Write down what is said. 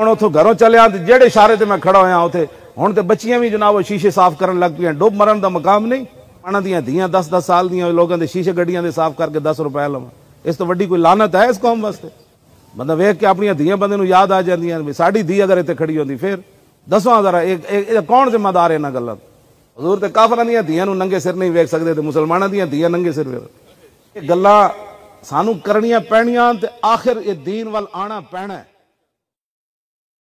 मैं उतो घरों चलिया जेड़े इशारे से मैं खड़ा होया उ हूं तो बच्चिया भी जनाब शीशे साफ कर लग पी डुब मरण का मुकाम नहीं दिया दिया दस दस साल लोगों के शीशे गड्डिया साफ करके दस रुपया लव इस तो वही कोई लानत है इस कौम वास्ते बंदा वेख के अपन धीं बंद याद आ जाए साड़ी धी अगर इतने खड़ी होती फिर दसवा हजार कौन जिम्मेदार है इन्होंने गलत हजूर तो काफर दिया धीन नंगे सिर नहीं वेख सकते मुसलमान दिया धीया नंगे सिर वे गल् सू करनिया पैनिया आखिर यह दीन वाल आना पैना है